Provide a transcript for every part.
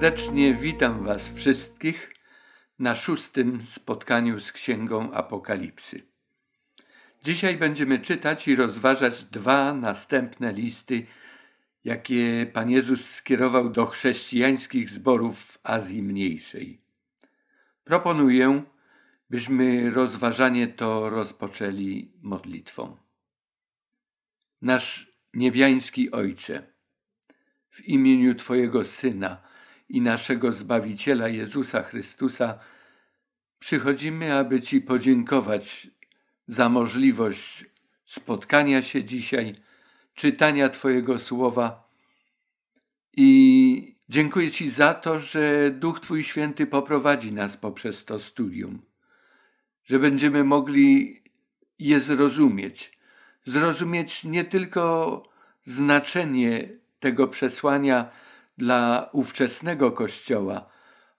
Serdecznie witam Was wszystkich na szóstym spotkaniu z Księgą Apokalipsy. Dzisiaj będziemy czytać i rozważać dwa następne listy, jakie Pan Jezus skierował do chrześcijańskich zborów w Azji Mniejszej. Proponuję, byśmy rozważanie to rozpoczęli modlitwą. Nasz niebiański Ojcze, w imieniu Twojego Syna, i naszego Zbawiciela Jezusa Chrystusa, przychodzimy, aby Ci podziękować za możliwość spotkania się dzisiaj, czytania Twojego słowa i dziękuję Ci za to, że Duch Twój Święty poprowadzi nas poprzez to studium, że będziemy mogli je zrozumieć. Zrozumieć nie tylko znaczenie tego przesłania, dla ówczesnego Kościoła,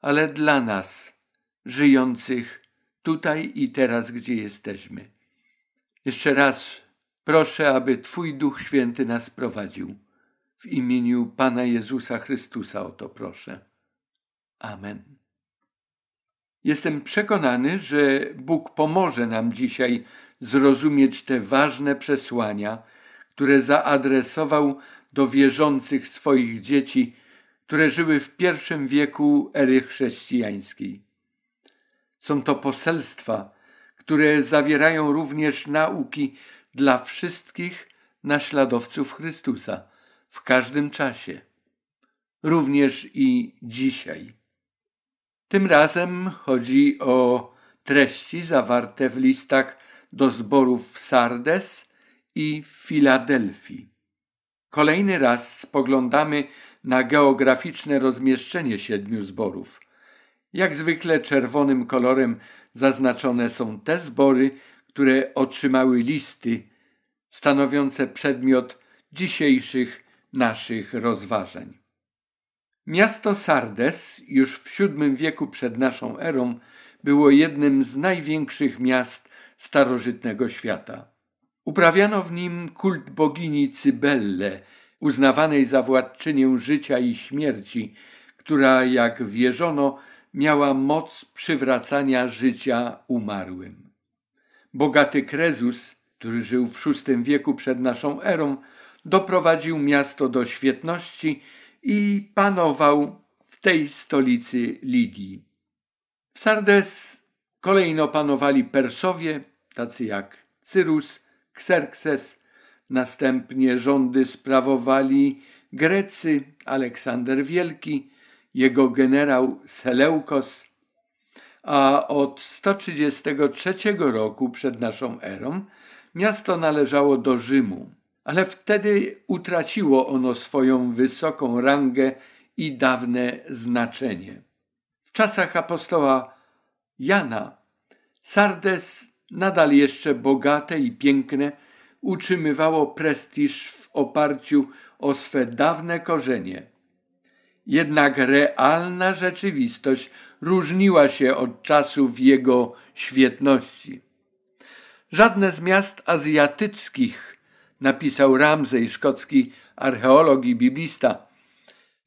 ale dla nas, żyjących tutaj i teraz, gdzie jesteśmy. Jeszcze raz proszę, aby Twój Duch Święty nas prowadził. W imieniu Pana Jezusa Chrystusa o to proszę. Amen. Jestem przekonany, że Bóg pomoże nam dzisiaj zrozumieć te ważne przesłania, które zaadresował do wierzących swoich dzieci które żyły w pierwszym wieku ery chrześcijańskiej. Są to poselstwa, które zawierają również nauki dla wszystkich naśladowców Chrystusa w każdym czasie, również i dzisiaj. Tym razem chodzi o treści zawarte w listach do zborów w Sardes i w Filadelfii. Kolejny raz spoglądamy na geograficzne rozmieszczenie siedmiu zborów. Jak zwykle czerwonym kolorem zaznaczone są te zbory, które otrzymały listy stanowiące przedmiot dzisiejszych naszych rozważań. Miasto Sardes już w VII wieku przed naszą erą było jednym z największych miast starożytnego świata. Uprawiano w nim kult bogini Cybelle – uznawanej za władczynię życia i śmierci, która, jak wierzono, miała moc przywracania życia umarłym. Bogaty Krezus, który żył w VI wieku przed naszą erą, doprowadził miasto do świetności i panował w tej stolicy Lidii. W Sardes kolejno panowali Persowie, tacy jak Cyrus, Xerxes, Następnie rządy sprawowali Grecy, Aleksander Wielki, jego generał Seleukos, a od 133 roku przed naszą erą miasto należało do Rzymu, ale wtedy utraciło ono swoją wysoką rangę i dawne znaczenie. W czasach apostoła Jana Sardes nadal jeszcze bogate i piękne utrzymywało prestiż w oparciu o swe dawne korzenie. Jednak realna rzeczywistość różniła się od czasów jego świetności. Żadne z miast azjatyckich, napisał Ramsey, szkocki archeolog i biblista,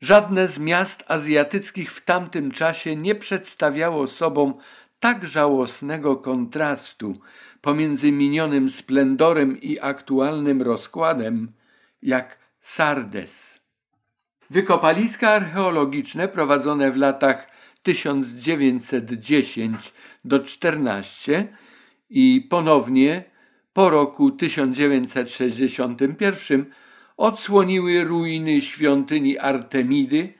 żadne z miast azjatyckich w tamtym czasie nie przedstawiało sobą tak żałosnego kontrastu pomiędzy minionym splendorem i aktualnym rozkładem, jak Sardes. Wykopaliska archeologiczne prowadzone w latach 1910 do 14 i ponownie po roku 1961 odsłoniły ruiny świątyni Artemidy,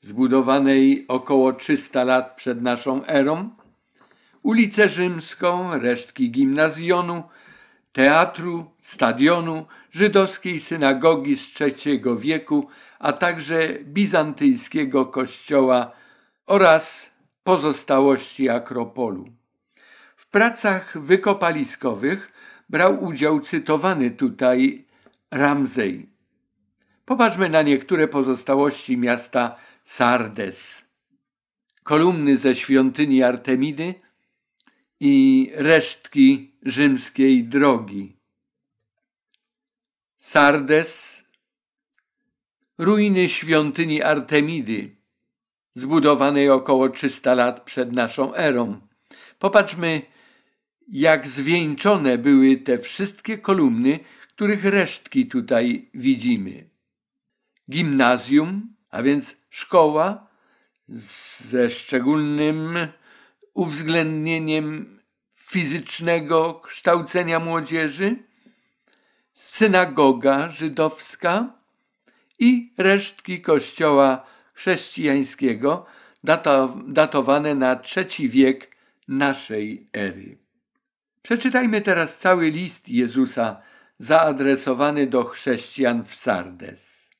zbudowanej około 300 lat przed naszą erą, ulicę Rzymską, resztki gimnazjonu, teatru, stadionu, żydowskiej synagogi z III wieku, a także bizantyjskiego kościoła oraz pozostałości Akropolu. W pracach wykopaliskowych brał udział cytowany tutaj Ramzej. Popatrzmy na niektóre pozostałości miasta Sardes. Kolumny ze świątyni Artemidy – i resztki rzymskiej drogi. Sardes, ruiny świątyni Artemidy, zbudowanej około 300 lat przed naszą erą. Popatrzmy, jak zwieńczone były te wszystkie kolumny, których resztki tutaj widzimy. Gimnazjum, a więc szkoła ze szczególnym uwzględnieniem fizycznego kształcenia młodzieży, synagoga żydowska i resztki kościoła chrześcijańskiego datowane na trzeci wiek naszej ery. Przeczytajmy teraz cały list Jezusa zaadresowany do chrześcijan w Sardes.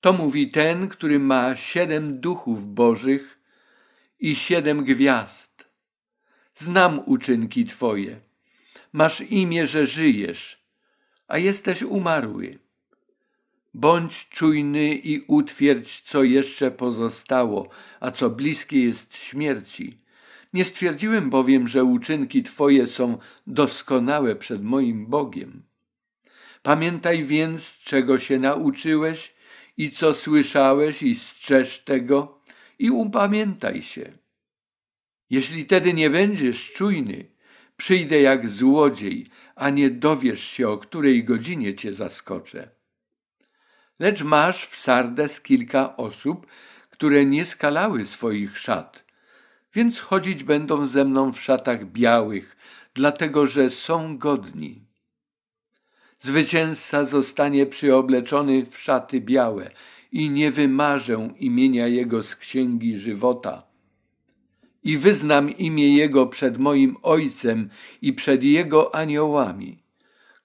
To mówi ten, który ma siedem duchów bożych – i siedem gwiazd. Znam uczynki Twoje. Masz imię, że żyjesz, a jesteś umarły. Bądź czujny i utwierdź, co jeszcze pozostało, a co bliskie jest śmierci. Nie stwierdziłem bowiem, że uczynki Twoje są doskonałe przed moim Bogiem. Pamiętaj więc, czego się nauczyłeś i co słyszałeś, i strzeż tego i upamiętaj się. Jeśli tedy nie będziesz czujny, przyjdę jak złodziej, a nie dowiesz się, o której godzinie cię zaskoczę. Lecz masz w Sardes kilka osób, które nie skalały swoich szat, więc chodzić będą ze mną w szatach białych, dlatego że są godni. Zwycięzca zostanie przyobleczony w szaty białe – i nie wymarzę imienia Jego z księgi żywota. I wyznam imię Jego przed moim Ojcem i przed Jego aniołami.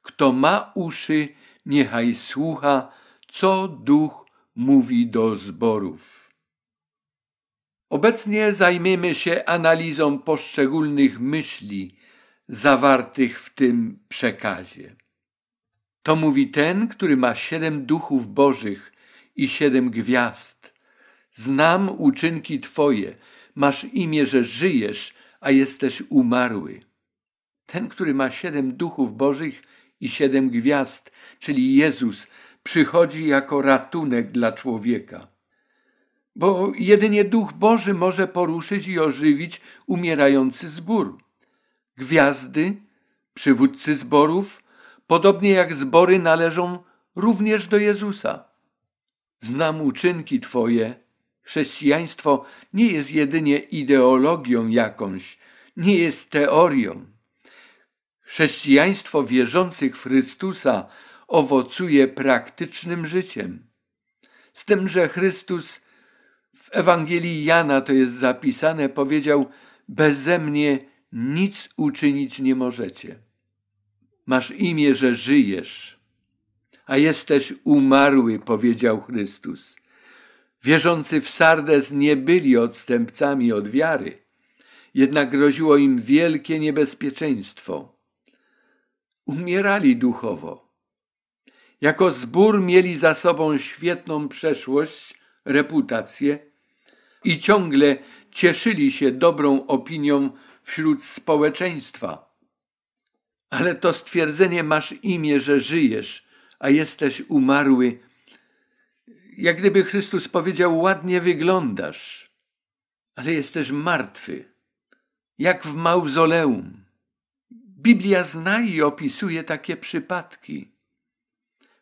Kto ma uszy, niechaj słucha, co Duch mówi do zborów. Obecnie zajmiemy się analizą poszczególnych myśli zawartych w tym przekazie. To mówi ten, który ma siedem duchów bożych, i siedem gwiazd. Znam uczynki Twoje, masz imię, że żyjesz, a jesteś umarły. Ten, który ma siedem duchów bożych i siedem gwiazd, czyli Jezus, przychodzi jako ratunek dla człowieka. Bo jedynie Duch Boży może poruszyć i ożywić umierający zbór. Gwiazdy, przywódcy zborów, podobnie jak zbory należą również do Jezusa. Znam uczynki Twoje. Chrześcijaństwo nie jest jedynie ideologią jakąś, nie jest teorią. Chrześcijaństwo wierzących w Chrystusa owocuje praktycznym życiem. Z tym, że Chrystus w Ewangelii Jana to jest zapisane, powiedział: Beze mnie nic uczynić nie możecie. Masz imię, że żyjesz, a jesteś umarły, powiedział Chrystus. Wierzący w Sardes nie byli odstępcami od wiary, jednak groziło im wielkie niebezpieczeństwo. Umierali duchowo. Jako zbór mieli za sobą świetną przeszłość, reputację i ciągle cieszyli się dobrą opinią wśród społeczeństwa. Ale to stwierdzenie masz imię, że żyjesz, a jesteś umarły. Jak gdyby Chrystus powiedział: Ładnie wyglądasz, ale jesteś martwy, jak w mauzoleum. Biblia zna i opisuje takie przypadki.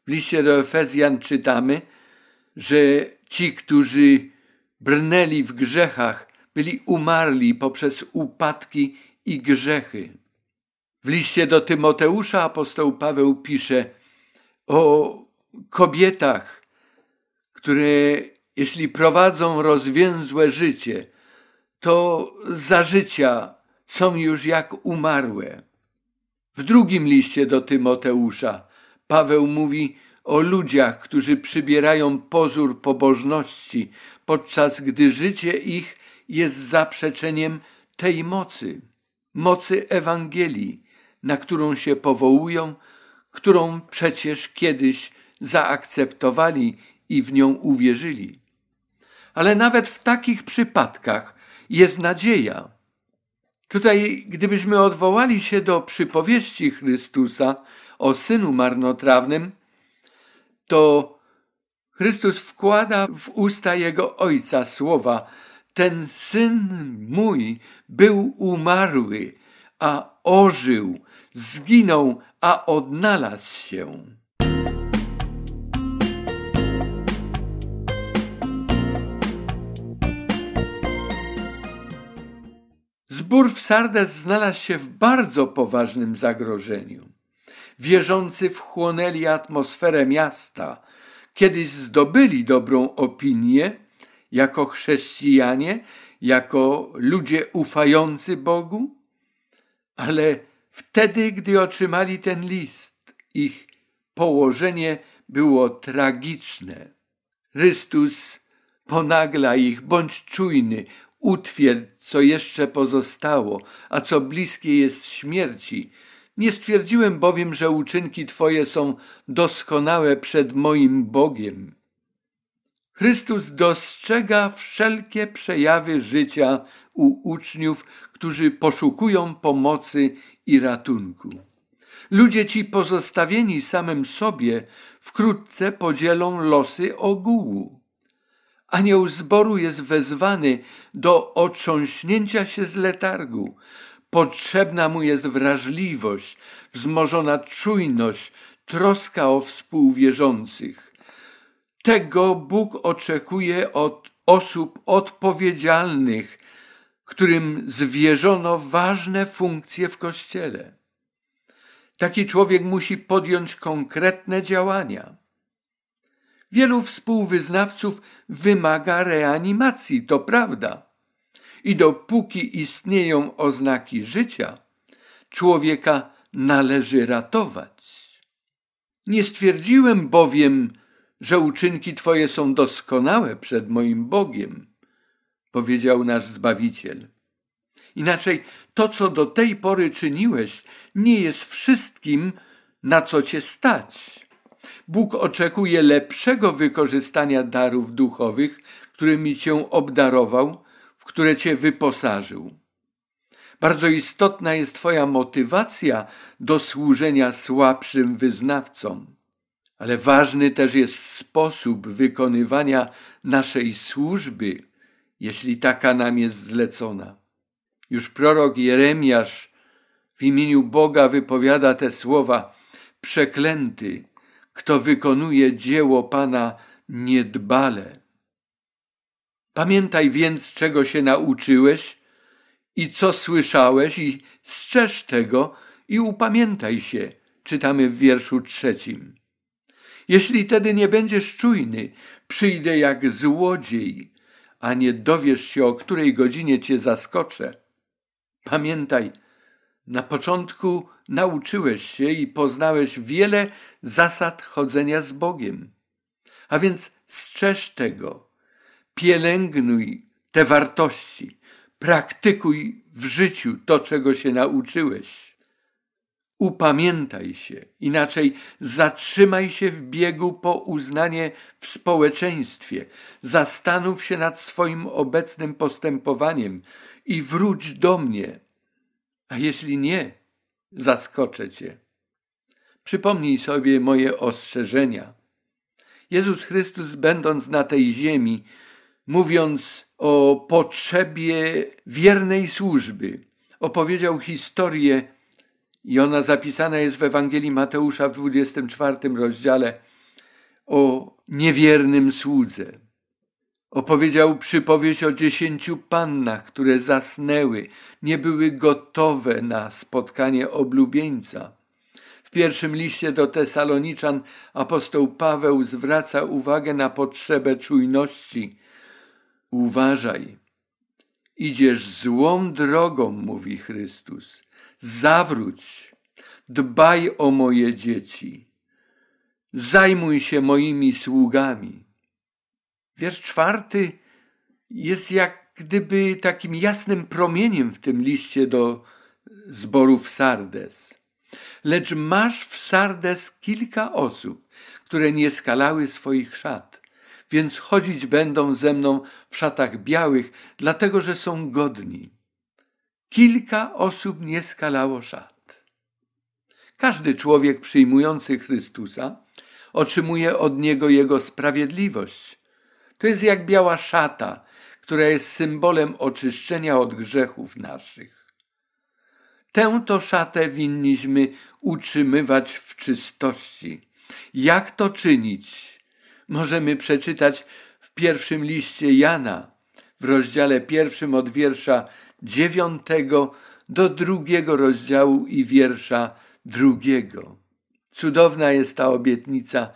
W liście do Efezjan czytamy, że ci, którzy brnęli w grzechach, byli umarli poprzez upadki i grzechy. W liście do Tymoteusza apostoł Paweł pisze: o kobietach, które jeśli prowadzą rozwięzłe życie, to za życia są już jak umarłe. W drugim liście do Tymoteusza Paweł mówi o ludziach, którzy przybierają pozór pobożności, podczas gdy życie ich jest zaprzeczeniem tej mocy, mocy Ewangelii, na którą się powołują którą przecież kiedyś zaakceptowali i w nią uwierzyli. Ale nawet w takich przypadkach jest nadzieja. Tutaj, gdybyśmy odwołali się do przypowieści Chrystusa o synu marnotrawnym, to Chrystus wkłada w usta jego ojca słowa: Ten syn mój był umarły, a ożył, zginął, a odnalazł się. Zbór w Sardes znalazł się w bardzo poważnym zagrożeniu. Wierzący wchłonęli atmosferę miasta, kiedyś zdobyli dobrą opinię jako chrześcijanie, jako ludzie ufający Bogu, ale Wtedy, gdy otrzymali ten list, ich położenie było tragiczne. Chrystus ponagla ich, bądź czujny, utwierdź, co jeszcze pozostało, a co bliskie jest śmierci. Nie stwierdziłem bowiem, że uczynki Twoje są doskonałe przed moim Bogiem. Chrystus dostrzega wszelkie przejawy życia u uczniów, którzy poszukują pomocy i ratunku. Ludzie ci pozostawieni samym sobie wkrótce podzielą losy ogółu. Anioł zboru jest wezwany do otrząśnięcia się z letargu. Potrzebna mu jest wrażliwość, wzmożona czujność, troska o współwierzących. Tego Bóg oczekuje od osób odpowiedzialnych którym zwierzono ważne funkcje w Kościele. Taki człowiek musi podjąć konkretne działania. Wielu współwyznawców wymaga reanimacji, to prawda. I dopóki istnieją oznaki życia, człowieka należy ratować. Nie stwierdziłem bowiem, że uczynki Twoje są doskonałe przed moim Bogiem powiedział nasz Zbawiciel. Inaczej to, co do tej pory czyniłeś, nie jest wszystkim, na co cię stać. Bóg oczekuje lepszego wykorzystania darów duchowych, którymi cię obdarował, w które cię wyposażył. Bardzo istotna jest Twoja motywacja do służenia słabszym wyznawcom, ale ważny też jest sposób wykonywania naszej służby jeśli taka nam jest zlecona. Już prorok Jeremiasz w imieniu Boga wypowiada te słowa: Przeklęty, kto wykonuje dzieło Pana niedbale. Pamiętaj więc, czego się nauczyłeś i co słyszałeś, i strzeż tego i upamiętaj się, czytamy w wierszu trzecim. Jeśli tedy nie będziesz czujny, przyjdę jak złodziej a nie dowiesz się, o której godzinie cię zaskoczę. Pamiętaj, na początku nauczyłeś się i poznałeś wiele zasad chodzenia z Bogiem. A więc strzeż tego, pielęgnuj te wartości, praktykuj w życiu to, czego się nauczyłeś. Upamiętaj się, inaczej zatrzymaj się w biegu po uznanie w społeczeństwie, zastanów się nad swoim obecnym postępowaniem i wróć do mnie. A jeśli nie, zaskoczę cię. Przypomnij sobie moje ostrzeżenia. Jezus Chrystus, będąc na tej ziemi, mówiąc o potrzebie wiernej służby, opowiedział historię i ona zapisana jest w Ewangelii Mateusza w 24 rozdziale o niewiernym słudze. Opowiedział przypowieść o dziesięciu pannach, które zasnęły, nie były gotowe na spotkanie oblubieńca. W pierwszym liście do Tesaloniczan apostoł Paweł zwraca uwagę na potrzebę czujności. Uważaj, idziesz złą drogą, mówi Chrystus zawróć, dbaj o moje dzieci, zajmuj się moimi sługami. Wiersz czwarty jest jak gdyby takim jasnym promieniem w tym liście do zborów Sardes. Lecz masz w Sardes kilka osób, które nie skalały swoich szat, więc chodzić będą ze mną w szatach białych, dlatego że są godni kilka osób nie skalało szat. Każdy człowiek przyjmujący Chrystusa otrzymuje od niego jego sprawiedliwość. To jest jak biała szata, która jest symbolem oczyszczenia od grzechów naszych. Tę to szatę winniśmy utrzymywać w czystości. Jak to czynić? Możemy przeczytać w pierwszym liście Jana, w rozdziale pierwszym od wiersza dziewiątego do drugiego rozdziału i wiersza drugiego. Cudowna jest ta obietnica.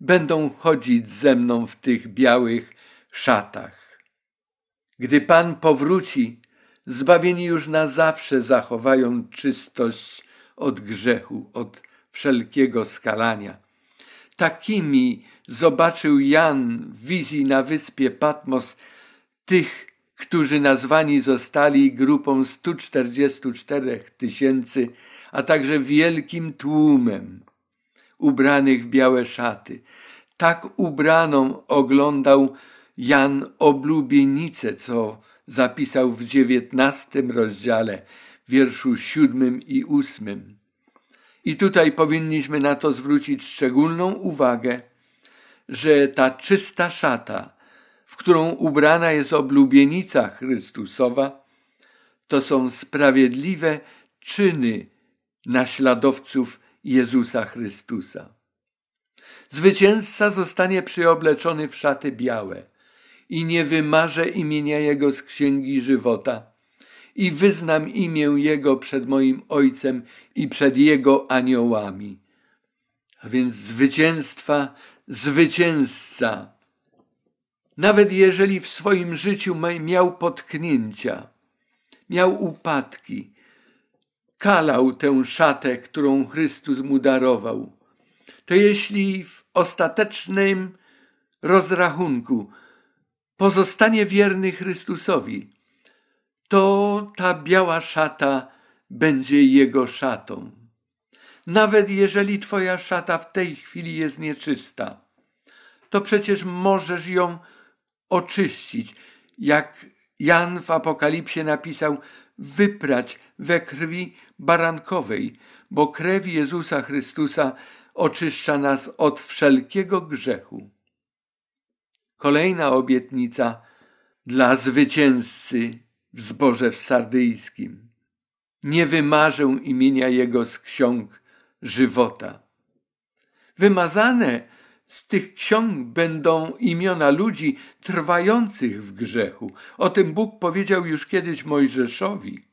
Będą chodzić ze mną w tych białych szatach. Gdy Pan powróci, zbawieni już na zawsze zachowają czystość od grzechu, od wszelkiego skalania. Takimi zobaczył Jan w wizji na wyspie Patmos tych którzy nazwani zostali grupą 144 tysięcy, a także wielkim tłumem ubranych w białe szaty. Tak ubraną oglądał Jan oblubienicę, co zapisał w dziewiętnastym rozdziale, wierszu siódmym i ósmym. I tutaj powinniśmy na to zwrócić szczególną uwagę, że ta czysta szata – w którą ubrana jest oblubienica Chrystusowa, to są sprawiedliwe czyny naśladowców Jezusa Chrystusa. Zwycięzca zostanie przyobleczony w szaty białe i nie wymarzę imienia Jego z Księgi Żywota i wyznam imię Jego przed moim Ojcem i przed Jego aniołami. A więc zwycięstwa, zwycięzca nawet jeżeli w swoim życiu miał potknięcia, miał upadki, kalał tę szatę, którą Chrystus mu darował, to jeśli w ostatecznym rozrachunku pozostanie wierny Chrystusowi, to ta biała szata będzie jego szatą. Nawet jeżeli twoja szata w tej chwili jest nieczysta, to przecież możesz ją oczyścić, jak Jan w Apokalipsie napisał, wyprać we krwi barankowej, bo krew Jezusa Chrystusa oczyszcza nas od wszelkiego grzechu. Kolejna obietnica dla zwycięzcy w zborze w sardyjskim. Nie wymarzę imienia jego z ksiąg żywota. Wymazane z tych ksiąg będą imiona ludzi trwających w grzechu. O tym Bóg powiedział już kiedyś Mojżeszowi.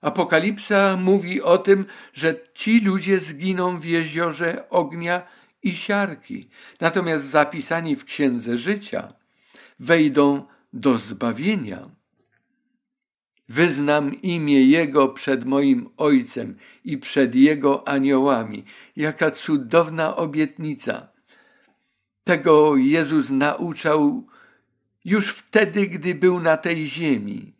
Apokalipsa mówi o tym, że ci ludzie zginą w jeziorze ognia i siarki, natomiast zapisani w księdze życia wejdą do zbawienia. Wyznam imię Jego przed moim Ojcem i przed Jego aniołami. Jaka cudowna obietnica! Tego Jezus nauczał już wtedy, gdy był na tej ziemi.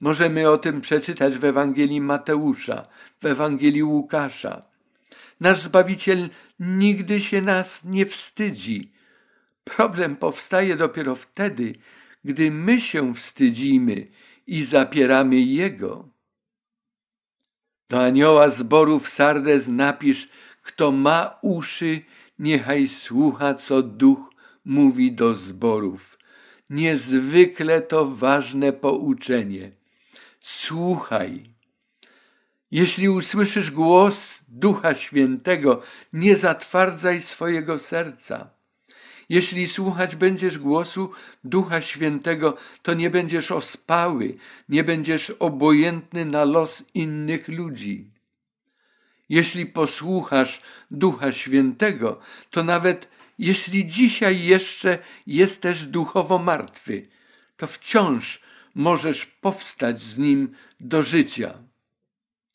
Możemy o tym przeczytać w Ewangelii Mateusza, w Ewangelii Łukasza. Nasz Zbawiciel nigdy się nas nie wstydzi. Problem powstaje dopiero wtedy, gdy my się wstydzimy i zapieramy Jego. Do anioła zborów Sardes napisz, kto ma uszy, niechaj słucha, co duch mówi do zborów. Niezwykle to ważne pouczenie. Słuchaj. Jeśli usłyszysz głos Ducha Świętego, nie zatwardzaj swojego serca. Jeśli słuchać będziesz głosu Ducha Świętego, to nie będziesz ospały, nie będziesz obojętny na los innych ludzi. Jeśli posłuchasz Ducha Świętego, to nawet jeśli dzisiaj jeszcze jesteś duchowo martwy, to wciąż możesz powstać z nim do życia.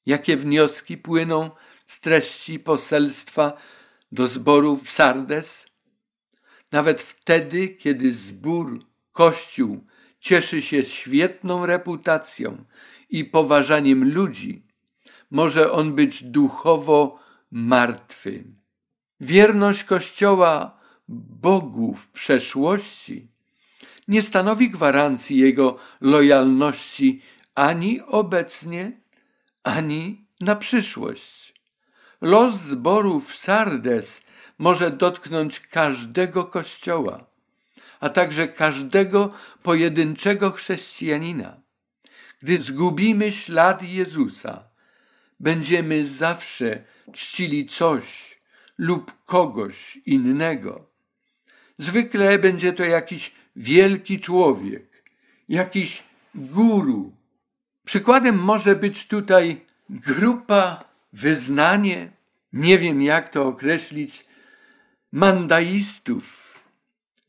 Jakie wnioski płyną z treści poselstwa do zboru w Sardes? Nawet wtedy, kiedy zbór, kościół cieszy się świetną reputacją i poważaniem ludzi, może on być duchowo martwy. Wierność Kościoła Bogu w przeszłości nie stanowi gwarancji jego lojalności ani obecnie, ani na przyszłość. Los w Sardes może dotknąć każdego kościoła, a także każdego pojedynczego chrześcijanina. Gdy zgubimy ślad Jezusa, będziemy zawsze czcili coś lub kogoś innego. Zwykle będzie to jakiś wielki człowiek, jakiś guru. Przykładem może być tutaj grupa, wyznanie, nie wiem jak to określić, mandaistów.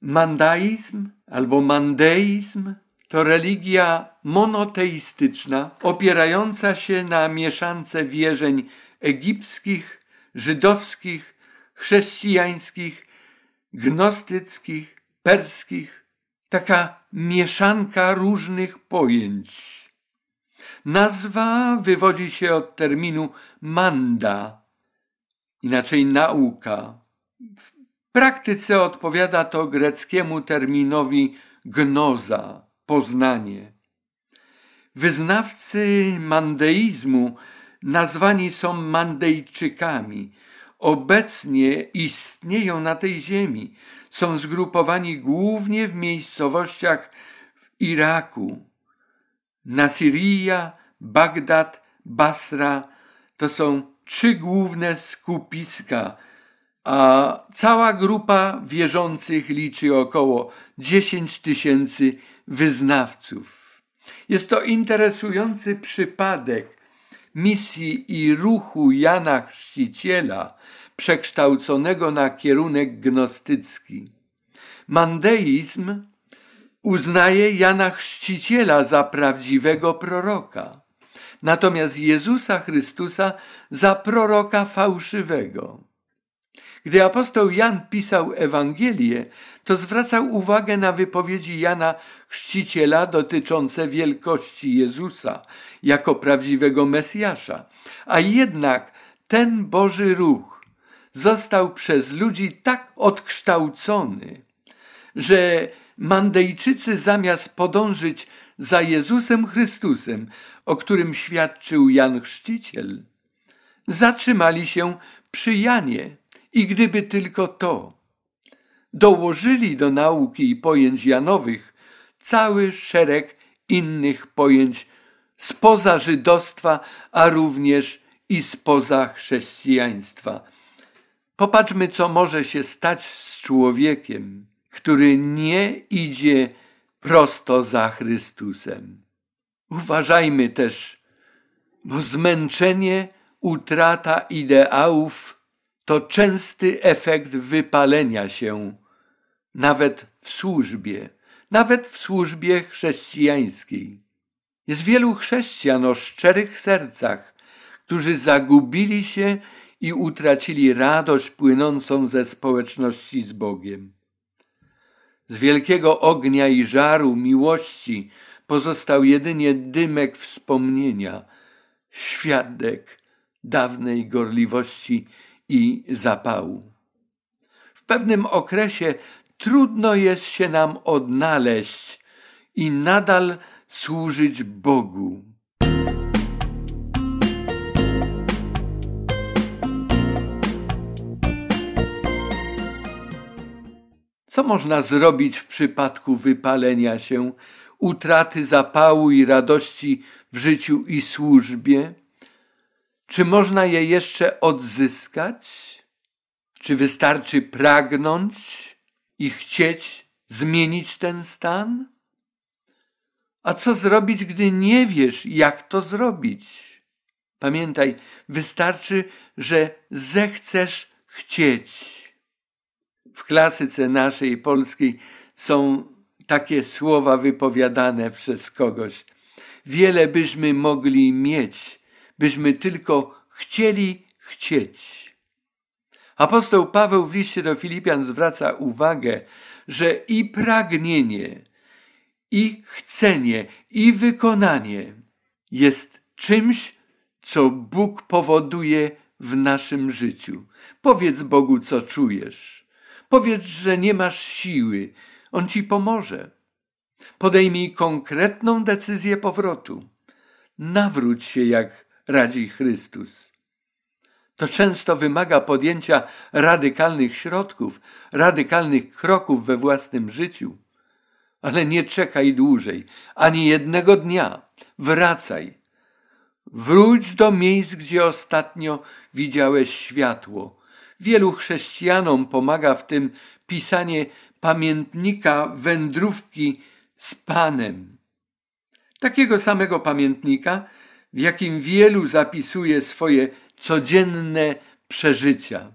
Mandaizm albo mandeizm to religia monoteistyczna, opierająca się na mieszance wierzeń egipskich, żydowskich, chrześcijańskich, gnostyckich, perskich, taka mieszanka różnych pojęć. Nazwa wywodzi się od terminu manda, inaczej nauka. W praktyce odpowiada to greckiemu terminowi gnoza poznanie. Wyznawcy mandeizmu nazwani są Mandejczykami. Obecnie istnieją na tej ziemi. Są zgrupowani głównie w miejscowościach w Iraku. Nasiria, Bagdad, Basra to są trzy główne skupiska, a cała grupa wierzących liczy około 10 tysięcy wyznawców. Jest to interesujący przypadek misji i ruchu Jana Chrzciciela, przekształconego na kierunek gnostycki. Mandeizm uznaje Jana Chrzciciela za prawdziwego proroka, natomiast Jezusa Chrystusa za proroka fałszywego. Gdy apostoł Jan pisał Ewangelię, to zwracał uwagę na wypowiedzi Jana chrzciciela dotyczące wielkości Jezusa jako prawdziwego Mesjasza, a jednak ten Boży ruch został przez ludzi tak odkształcony, że Mandejczycy zamiast podążyć za Jezusem Chrystusem, o którym świadczył Jan Chrzciciel, zatrzymali się przy Janie i gdyby tylko to. Dołożyli do nauki i pojęć Janowych cały szereg innych pojęć spoza żydostwa, a również i spoza chrześcijaństwa. Popatrzmy, co może się stać z człowiekiem, który nie idzie prosto za Chrystusem. Uważajmy też, bo zmęczenie, utrata ideałów to częsty efekt wypalenia się, nawet w służbie nawet w służbie chrześcijańskiej. Jest wielu chrześcijan o szczerych sercach, którzy zagubili się i utracili radość płynącą ze społeczności z Bogiem. Z wielkiego ognia i żaru miłości pozostał jedynie dymek wspomnienia, świadek dawnej gorliwości i zapału. W pewnym okresie trudno jest się nam odnaleźć i nadal służyć Bogu. Co można zrobić w przypadku wypalenia się, utraty zapału i radości w życiu i służbie? Czy można je jeszcze odzyskać? Czy wystarczy pragnąć? i chcieć zmienić ten stan? A co zrobić, gdy nie wiesz, jak to zrobić? Pamiętaj, wystarczy, że zechcesz chcieć. W klasyce naszej polskiej są takie słowa wypowiadane przez kogoś. Wiele byśmy mogli mieć, byśmy tylko chcieli chcieć. Apostoł Paweł w liście do Filipian zwraca uwagę, że i pragnienie, i chcenie, i wykonanie jest czymś, co Bóg powoduje w naszym życiu. Powiedz Bogu, co czujesz. Powiedz, że nie masz siły. On ci pomoże. Podejmij konkretną decyzję powrotu. Nawróć się, jak radzi Chrystus. To często wymaga podjęcia radykalnych środków, radykalnych kroków we własnym życiu. Ale nie czekaj dłużej, ani jednego dnia. Wracaj. Wróć do miejsc, gdzie ostatnio widziałeś światło. Wielu chrześcijanom pomaga w tym pisanie pamiętnika wędrówki z Panem. Takiego samego pamiętnika, w jakim wielu zapisuje swoje codzienne przeżycia.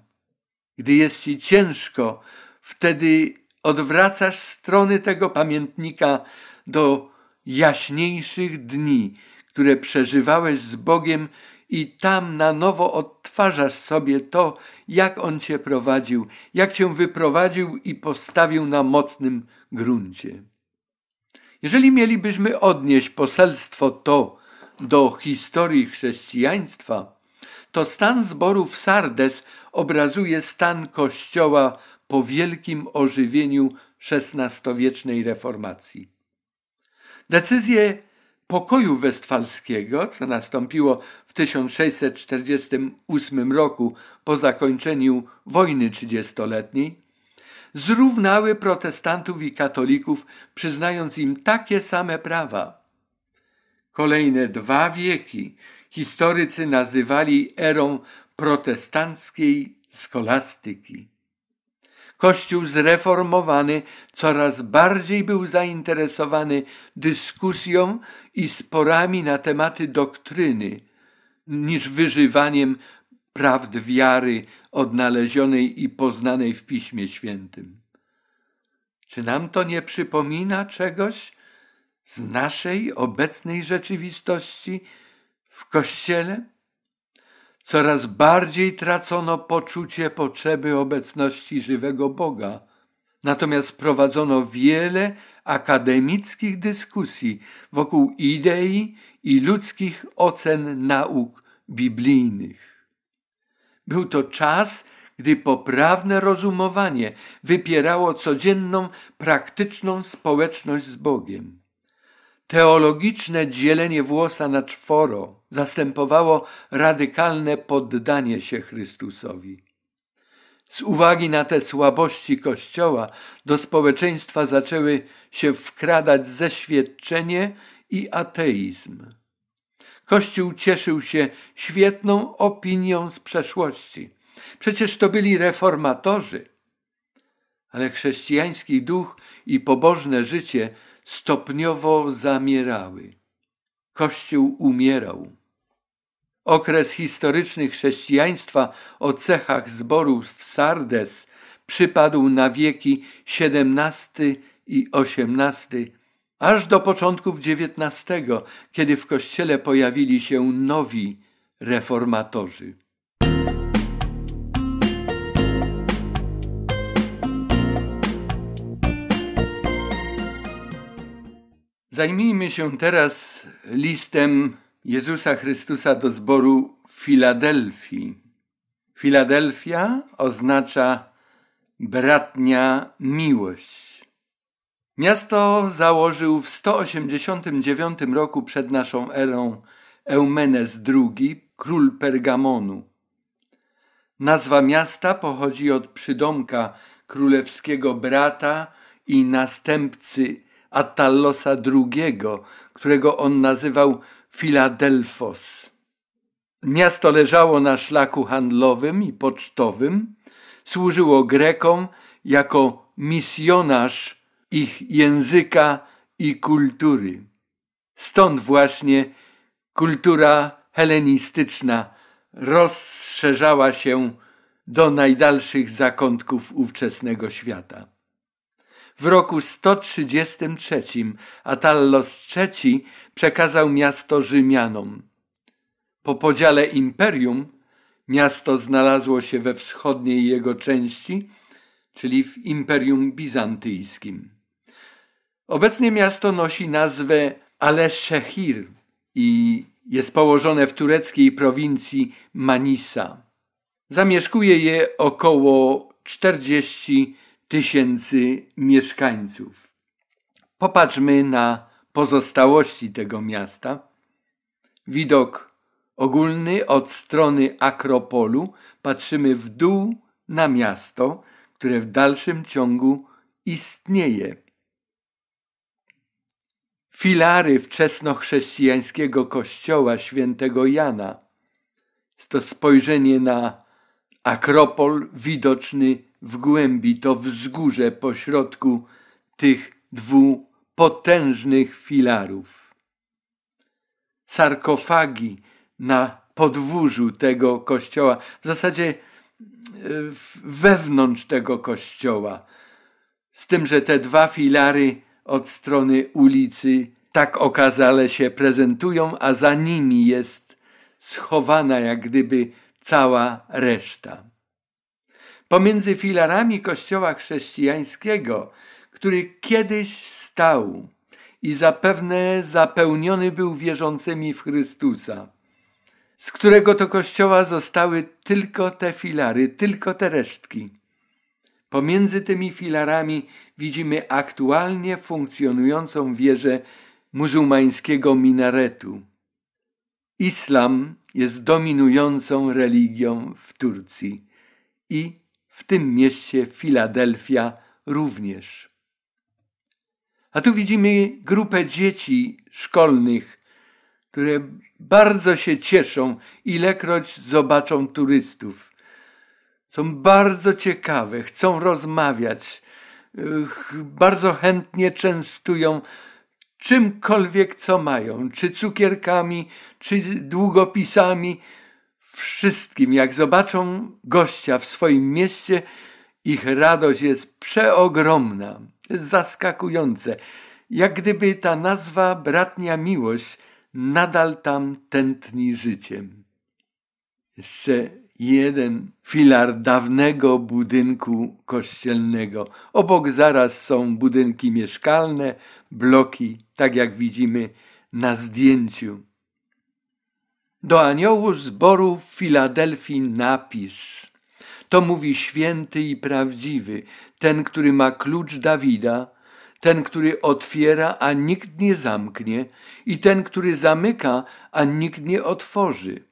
Gdy jest ci ciężko, wtedy odwracasz strony tego pamiętnika do jaśniejszych dni, które przeżywałeś z Bogiem i tam na nowo odtwarzasz sobie to, jak On cię prowadził, jak cię wyprowadził i postawił na mocnym gruncie. Jeżeli mielibyśmy odnieść poselstwo to do historii chrześcijaństwa, to stan zborów Sardes obrazuje stan Kościoła po wielkim ożywieniu XVI-wiecznej reformacji. Decyzje pokoju westfalskiego, co nastąpiło w 1648 roku po zakończeniu wojny trzydziestoletniej, zrównały protestantów i katolików, przyznając im takie same prawa. Kolejne dwa wieki historycy nazywali erą protestanckiej skolastyki. Kościół zreformowany coraz bardziej był zainteresowany dyskusją i sporami na tematy doktryny niż wyżywaniem prawd wiary odnalezionej i poznanej w Piśmie Świętym. Czy nam to nie przypomina czegoś z naszej obecnej rzeczywistości? W kościele coraz bardziej tracono poczucie potrzeby obecności żywego Boga, natomiast prowadzono wiele akademickich dyskusji wokół idei i ludzkich ocen nauk biblijnych. Był to czas, gdy poprawne rozumowanie wypierało codzienną, praktyczną społeczność z Bogiem. Teologiczne dzielenie włosa na czworo, zastępowało radykalne poddanie się Chrystusowi. Z uwagi na te słabości Kościoła do społeczeństwa zaczęły się wkradać zeświadczenie i ateizm. Kościół cieszył się świetną opinią z przeszłości. Przecież to byli reformatorzy. Ale chrześcijański duch i pobożne życie stopniowo zamierały. Kościół umierał. Okres historyczny chrześcijaństwa o cechach zboru w Sardes przypadł na wieki XVII i XVIII, aż do początków XIX, kiedy w kościele pojawili się nowi reformatorzy. Zajmijmy się teraz listem Jezusa Chrystusa do zboru Filadelfii. Filadelfia oznacza bratnia miłość. Miasto założył w 189 roku przed naszą erą Eumenes II, król Pergamonu. Nazwa miasta pochodzi od przydomka królewskiego brata i następcy Attallosa II, którego on nazywał Filadelfos. Miasto leżało na szlaku handlowym i pocztowym, służyło Grekom jako misjonarz ich języka i kultury. Stąd właśnie kultura helenistyczna rozszerzała się do najdalszych zakątków ówczesnego świata. W roku 133 Atallos III przekazał miasto Rzymianom. Po podziale imperium miasto znalazło się we wschodniej jego części, czyli w Imperium Bizantyjskim. Obecnie miasto nosi nazwę Aleshehir i jest położone w tureckiej prowincji Manisa. Zamieszkuje je około 40 tysięcy mieszkańców. Popatrzmy na pozostałości tego miasta. Widok ogólny od strony Akropolu patrzymy w dół na miasto, które w dalszym ciągu istnieje. Filary wczesnochrześcijańskiego kościoła świętego Jana. Jest to spojrzenie na Akropol widoczny w głębi to wzgórze pośrodku tych dwóch potężnych filarów. Sarkofagi na podwórzu tego kościoła, w zasadzie e, wewnątrz tego kościoła, z tym, że te dwa filary od strony ulicy tak okazale się prezentują, a za nimi jest schowana jak gdyby cała reszta. Pomiędzy filarami kościoła chrześcijańskiego, który kiedyś stał i zapewne zapełniony był wierzącymi w Chrystusa, z którego to kościoła zostały tylko te filary, tylko te resztki. Pomiędzy tymi filarami widzimy aktualnie funkcjonującą wieżę muzułmańskiego minaretu. Islam jest dominującą religią w Turcji i w tym mieście Filadelfia również. A tu widzimy grupę dzieci szkolnych, które bardzo się cieszą, ilekroć zobaczą turystów. Są bardzo ciekawe, chcą rozmawiać, e, bardzo chętnie częstują czymkolwiek, co mają, czy cukierkami, czy długopisami, wszystkim. Jak zobaczą gościa w swoim mieście, ich radość jest przeogromna. zaskakujące. Jak gdyby ta nazwa bratnia miłość nadal tam tętni życiem. Jeszcze jeden filar dawnego budynku kościelnego. Obok zaraz są budynki mieszkalne, bloki, tak jak widzimy na zdjęciu. Do Aniołu zboru w Filadelfii napisz. To mówi święty i prawdziwy, ten, który ma klucz Dawida, ten, który otwiera, a nikt nie zamknie, i ten, który zamyka, a nikt nie otworzy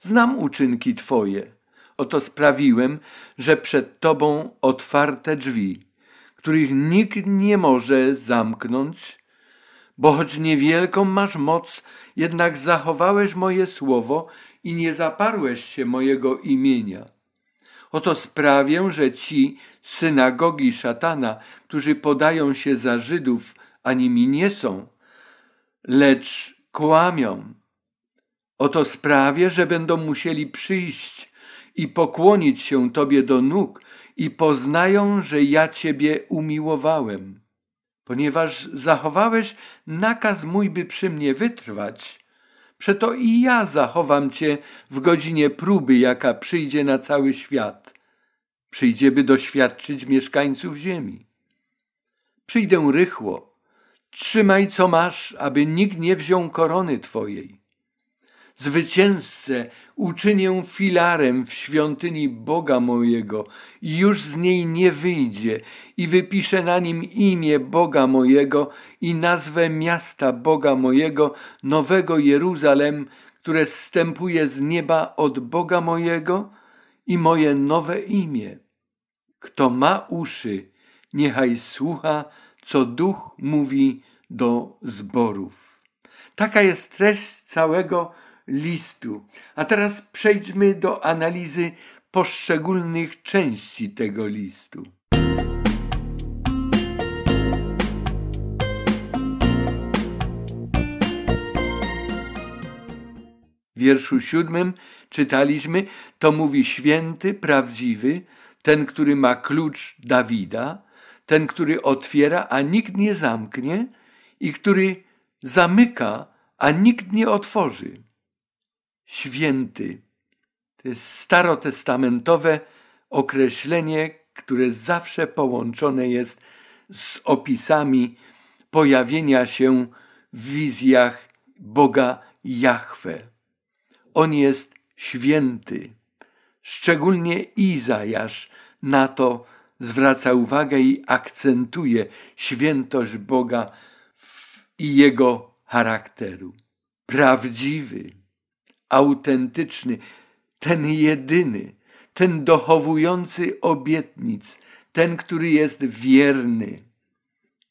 znam uczynki Twoje. Oto sprawiłem, że przed Tobą otwarte drzwi, których nikt nie może zamknąć, bo choć niewielką masz moc, jednak zachowałeś moje słowo i nie zaparłeś się mojego imienia. Oto sprawię, że ci synagogi szatana, którzy podają się za Żydów, ani mi nie są, lecz kłamią. Oto sprawię, że będą musieli przyjść i pokłonić się Tobie do nóg i poznają, że ja Ciebie umiłowałem. Ponieważ zachowałeś nakaz mój, by przy mnie wytrwać, przeto i ja zachowam Cię w godzinie próby, jaka przyjdzie na cały świat. Przyjdzie, by doświadczyć mieszkańców ziemi. Przyjdę rychło. Trzymaj, co masz, aby nikt nie wziął korony Twojej zwycięzcę uczynię filarem w świątyni Boga mojego i już z niej nie wyjdzie i wypiszę na nim imię Boga mojego i nazwę miasta Boga mojego, nowego Jeruzalem, które zstępuje z nieba od Boga mojego i moje nowe imię. Kto ma uszy, niechaj słucha, co duch mówi do zborów. Taka jest treść całego listu. A teraz przejdźmy do analizy poszczególnych części tego listu. W wierszu siódmym czytaliśmy, to mówi święty, prawdziwy, ten, który ma klucz Dawida, ten, który otwiera, a nikt nie zamknie i który zamyka, a nikt nie otworzy święty. To jest starotestamentowe określenie, które zawsze połączone jest z opisami pojawienia się w wizjach Boga Jahwe. On jest święty. Szczególnie Izajasz na to zwraca uwagę i akcentuje świętość Boga i jego charakteru. Prawdziwy autentyczny, ten jedyny, ten dochowujący obietnic, ten, który jest wierny.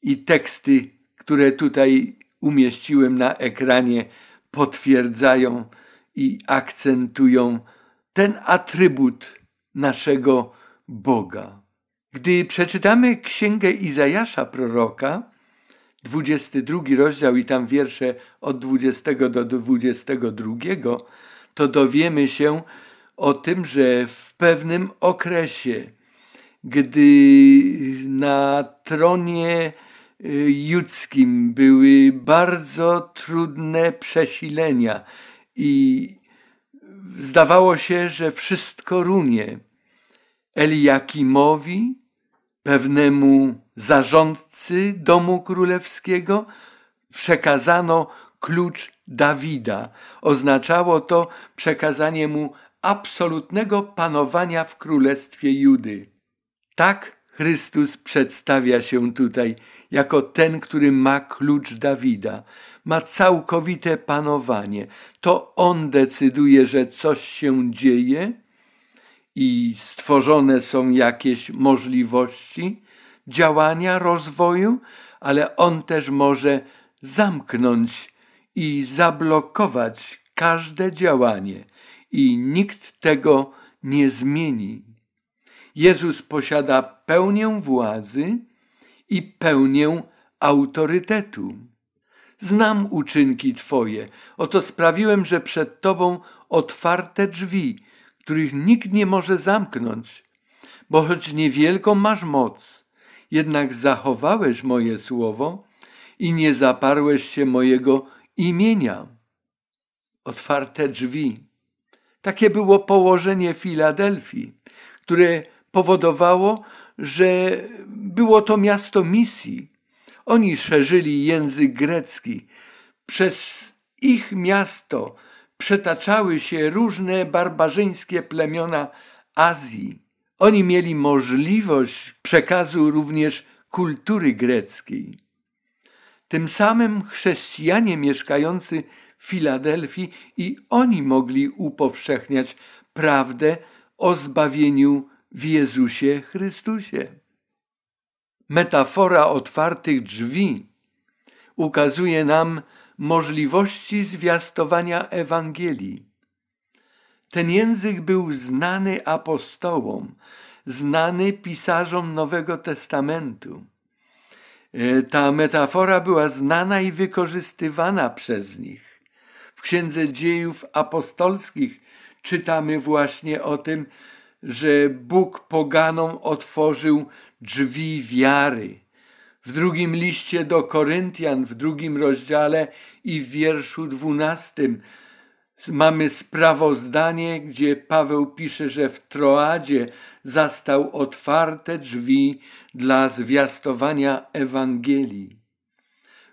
I teksty, które tutaj umieściłem na ekranie, potwierdzają i akcentują ten atrybut naszego Boga. Gdy przeczytamy Księgę Izajasza proroka, 22 rozdział i tam wiersze od 20 do 22, to dowiemy się o tym, że w pewnym okresie, gdy na tronie y, judzkim były bardzo trudne przesilenia i zdawało się, że wszystko runie. Eliakimowi, Pewnemu zarządcy domu królewskiego przekazano klucz Dawida. Oznaczało to przekazanie mu absolutnego panowania w królestwie Judy. Tak Chrystus przedstawia się tutaj jako ten, który ma klucz Dawida, ma całkowite panowanie. To on decyduje, że coś się dzieje i stworzone są jakieś możliwości działania, rozwoju, ale on też może zamknąć i zablokować każde działanie, i nikt tego nie zmieni. Jezus posiada pełnię władzy i pełnię autorytetu. Znam uczynki Twoje, oto sprawiłem, że przed Tobą otwarte drzwi, których nikt nie może zamknąć. Bo choć niewielką masz moc, jednak zachowałeś moje słowo i nie zaparłeś się mojego imienia. Otwarte drzwi. Takie było położenie Filadelfii, które powodowało, że było to miasto misji. Oni szerzyli język grecki. Przez ich miasto przetaczały się różne barbarzyńskie plemiona Azji. Oni mieli możliwość przekazu również kultury greckiej. Tym samym chrześcijanie mieszkający w Filadelfii i oni mogli upowszechniać prawdę o zbawieniu w Jezusie Chrystusie. Metafora otwartych drzwi ukazuje nam, możliwości zwiastowania Ewangelii. Ten język był znany apostołom, znany pisarzom Nowego Testamentu. E, ta metafora była znana i wykorzystywana przez nich. W Księdze Dziejów Apostolskich czytamy właśnie o tym, że Bóg poganom otworzył drzwi wiary w drugim liście do Koryntian, w drugim rozdziale i w wierszu dwunastym. Mamy sprawozdanie, gdzie Paweł pisze, że w Troadzie zastał otwarte drzwi dla zwiastowania Ewangelii.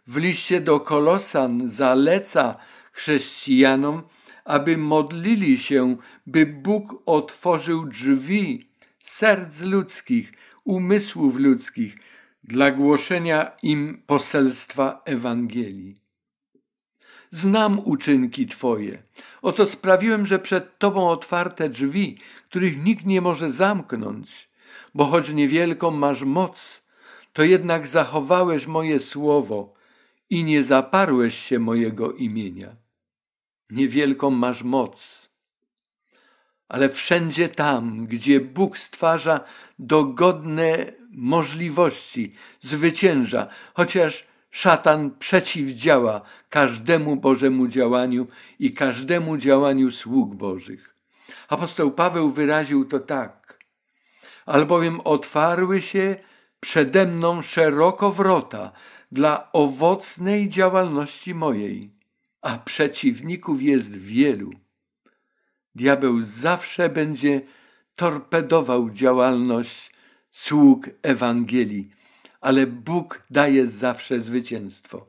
W liście do Kolosan zaleca chrześcijanom, aby modlili się, by Bóg otworzył drzwi serc ludzkich, umysłów ludzkich, dla głoszenia im poselstwa Ewangelii. Znam uczynki Twoje. Oto sprawiłem, że przed Tobą otwarte drzwi, których nikt nie może zamknąć, bo choć niewielką masz moc, to jednak zachowałeś moje słowo i nie zaparłeś się mojego imienia. Niewielką masz moc. Ale wszędzie tam, gdzie Bóg stwarza dogodne możliwości, zwycięża, chociaż szatan przeciwdziała każdemu Bożemu działaniu i każdemu działaniu sług Bożych. Apostoł Paweł wyraził to tak: Albowiem otwarły się przede mną szeroko wrota dla owocnej działalności mojej, a przeciwników jest wielu. Diabeł zawsze będzie torpedował działalność sług Ewangelii, ale Bóg daje zawsze zwycięstwo.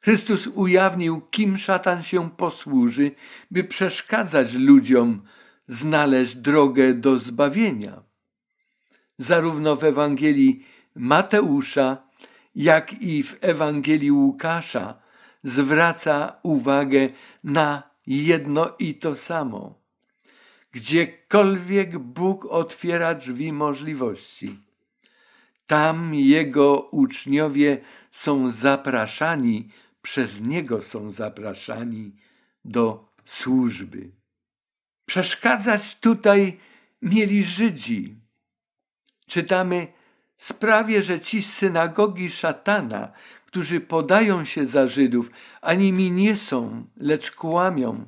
Chrystus ujawnił, kim szatan się posłuży, by przeszkadzać ludziom znaleźć drogę do zbawienia. Zarówno w Ewangelii Mateusza, jak i w Ewangelii Łukasza zwraca uwagę na jedno i to samo. Gdziekolwiek Bóg otwiera drzwi możliwości, tam Jego uczniowie są zapraszani, przez Niego są zapraszani do służby. Przeszkadzać tutaj mieli Żydzi. Czytamy, sprawie, że ci z synagogi szatana, którzy podają się za Żydów, ani mi nie są, lecz kłamią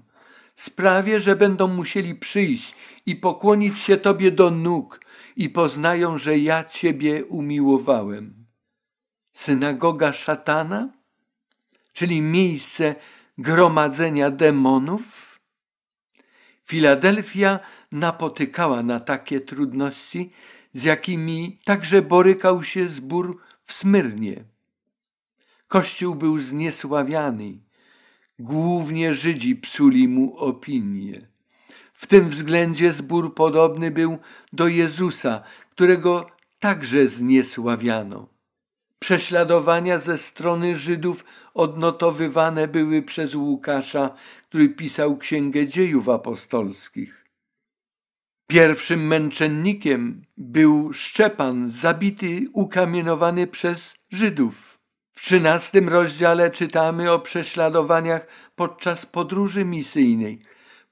sprawię, że będą musieli przyjść i pokłonić się Tobie do nóg i poznają, że ja Ciebie umiłowałem. Synagoga szatana? Czyli miejsce gromadzenia demonów? Filadelfia napotykała na takie trudności, z jakimi także borykał się zbór w Smyrnie. Kościół był zniesławiany Głównie Żydzi psuli mu opinię. W tym względzie zbór podobny był do Jezusa, którego także zniesławiano. Prześladowania ze strony Żydów odnotowywane były przez Łukasza, który pisał Księgę Dziejów Apostolskich. Pierwszym męczennikiem był Szczepan, zabity, ukamienowany przez Żydów. W trzynastym rozdziale czytamy o prześladowaniach podczas podróży misyjnej.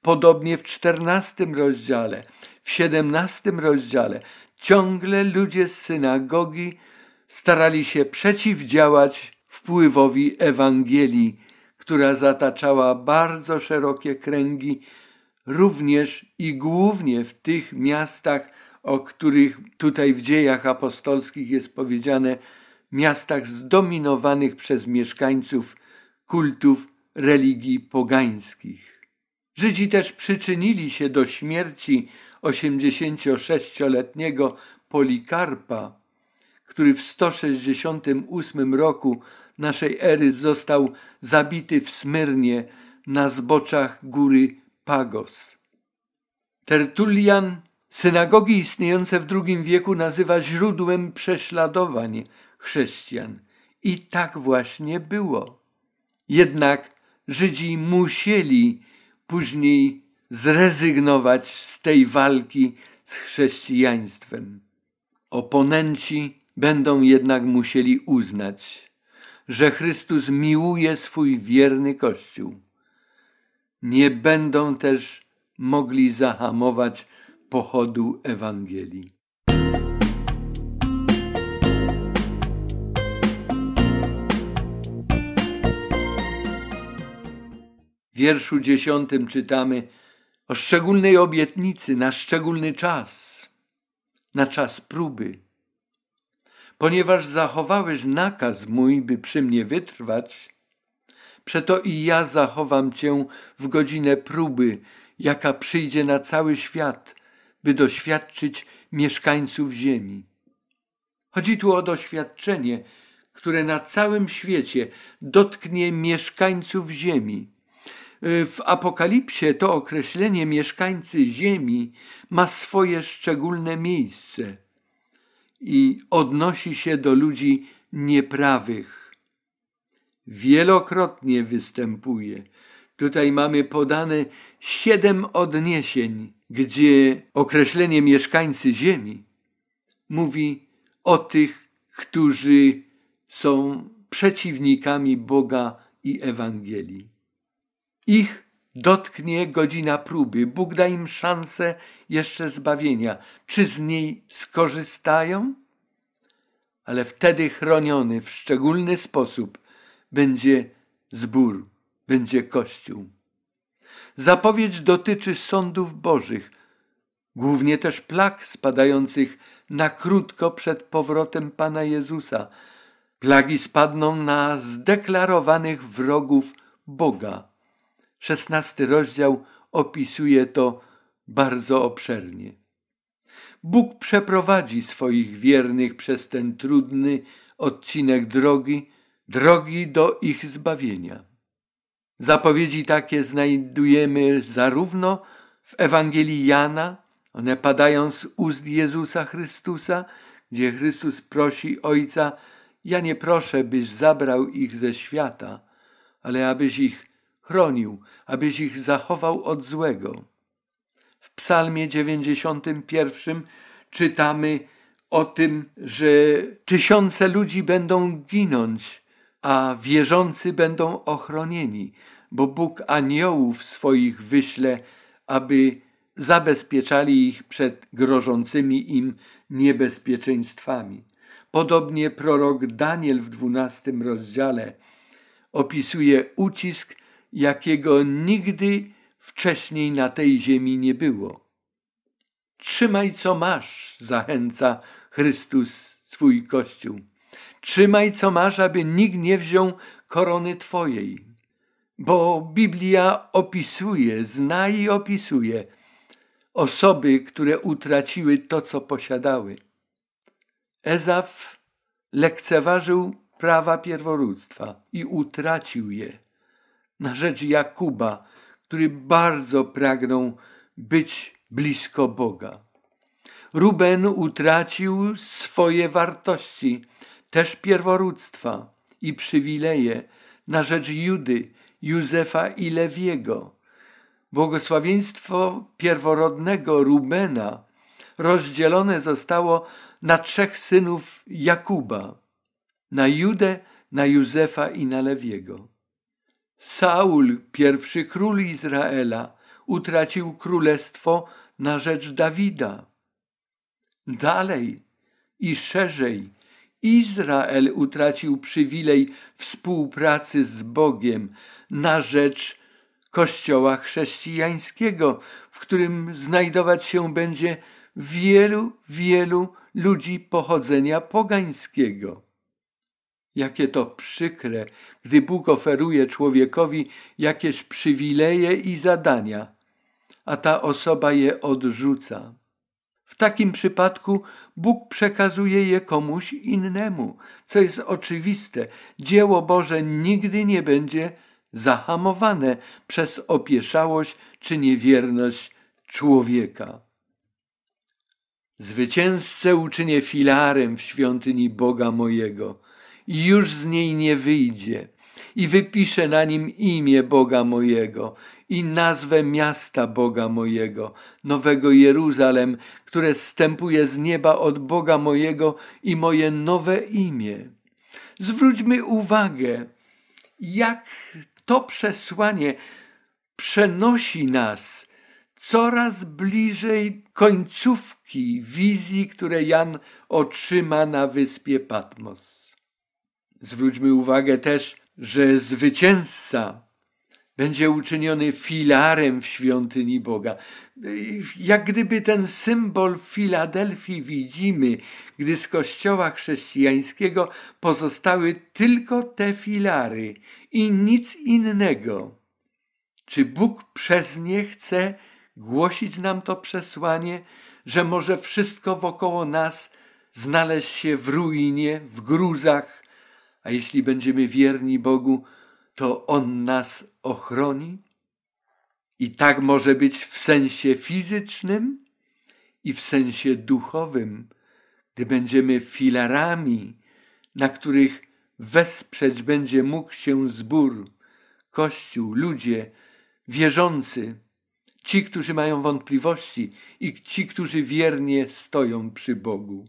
Podobnie w czternastym rozdziale, w siedemnastym rozdziale ciągle ludzie z synagogi starali się przeciwdziałać wpływowi Ewangelii, która zataczała bardzo szerokie kręgi, również i głównie w tych miastach, o których tutaj w dziejach apostolskich jest powiedziane, miastach zdominowanych przez mieszkańców kultów religii pogańskich. Żydzi też przyczynili się do śmierci 86-letniego Polikarpa, który w 168 roku naszej ery został zabity w Smyrnie na zboczach góry Pagos. Tertullian synagogi istniejące w II wieku nazywa źródłem prześladowań chrześcijan. I tak właśnie było. Jednak Żydzi musieli później zrezygnować z tej walki z chrześcijaństwem. Oponenci będą jednak musieli uznać, że Chrystus miłuje swój wierny Kościół. Nie będą też mogli zahamować pochodu Ewangelii. wierszu dziesiątym czytamy o szczególnej obietnicy na szczególny czas, na czas próby. Ponieważ zachowałeś nakaz mój, by przy mnie wytrwać, przeto i ja zachowam cię w godzinę próby, jaka przyjdzie na cały świat, by doświadczyć mieszkańców ziemi. Chodzi tu o doświadczenie, które na całym świecie dotknie mieszkańców ziemi Y, w Apokalipsie to określenie mieszkańcy Ziemi ma swoje szczególne miejsce i odnosi się do ludzi nieprawych. Wielokrotnie występuje. Tutaj mamy podane siedem odniesień, gdzie określenie mieszkańcy Ziemi mówi o tych, którzy są przeciwnikami Boga i Ewangelii. Ich dotknie godzina próby. Bóg da im szansę jeszcze zbawienia. Czy z niej skorzystają? Ale wtedy chroniony w szczególny sposób będzie zbór, będzie Kościół. Zapowiedź dotyczy sądów bożych, głównie też plag spadających na krótko przed powrotem Pana Jezusa. Plagi spadną na zdeklarowanych wrogów Boga 16 rozdział opisuje to bardzo obszernie. Bóg przeprowadzi swoich wiernych przez ten trudny odcinek drogi, drogi do ich zbawienia. Zapowiedzi takie znajdujemy zarówno w Ewangelii Jana, one padają z ust Jezusa Chrystusa, gdzie Chrystus prosi Ojca: Ja nie proszę, byś zabrał ich ze świata, ale abyś ich chronił, abyś ich zachował od złego. W Psalmie 91 czytamy o tym, że tysiące ludzi będą ginąć, a wierzący będą ochronieni, bo Bóg aniołów swoich wyśle, aby zabezpieczali ich przed grożącymi im niebezpieczeństwami. Podobnie prorok Daniel w 12 rozdziale opisuje ucisk, jakiego nigdy wcześniej na tej ziemi nie było. Trzymaj co masz, zachęca Chrystus swój Kościół. Trzymaj co masz, aby nikt nie wziął korony Twojej. Bo Biblia opisuje, zna i opisuje osoby, które utraciły to, co posiadały. Ezaf lekceważył prawa pierworództwa i utracił je na rzecz Jakuba, który bardzo pragnął być blisko Boga. Ruben utracił swoje wartości, też pierworództwa i przywileje na rzecz Judy, Józefa i Lewiego. Błogosławieństwo pierworodnego Rubena rozdzielone zostało na trzech synów Jakuba: na Judę, na Józefa i na Lewiego. Saul, pierwszy król Izraela, utracił królestwo na rzecz Dawida. Dalej i szerzej Izrael utracił przywilej współpracy z Bogiem na rzecz Kościoła chrześcijańskiego, w którym znajdować się będzie wielu, wielu ludzi pochodzenia pogańskiego. Jakie to przykre, gdy Bóg oferuje człowiekowi jakieś przywileje i zadania, a ta osoba je odrzuca. W takim przypadku Bóg przekazuje je komuś innemu, co jest oczywiste. Dzieło Boże nigdy nie będzie zahamowane przez opieszałość czy niewierność człowieka. Zwycięzcę uczynię filarem w świątyni Boga mojego i już z niej nie wyjdzie. I wypiszę na nim imię Boga mojego i nazwę miasta Boga mojego, nowego Jeruzalem, które stępuje z nieba od Boga mojego i moje nowe imię. Zwróćmy uwagę, jak to przesłanie przenosi nas coraz bliżej końcówki wizji, które Jan otrzyma na wyspie Patmos. Zwróćmy uwagę też, że zwycięzca będzie uczyniony filarem w świątyni Boga. Jak gdyby ten symbol w Filadelfii widzimy, gdy z kościoła chrześcijańskiego pozostały tylko te filary i nic innego. Czy Bóg przez nie chce głosić nam to przesłanie, że może wszystko wokoło nas znaleźć się w ruinie, w gruzach, a jeśli będziemy wierni Bogu, to On nas ochroni. I tak może być w sensie fizycznym i w sensie duchowym, gdy będziemy filarami, na których wesprzeć będzie mógł się zbór, Kościół, ludzie, wierzący, ci, którzy mają wątpliwości i ci, którzy wiernie stoją przy Bogu.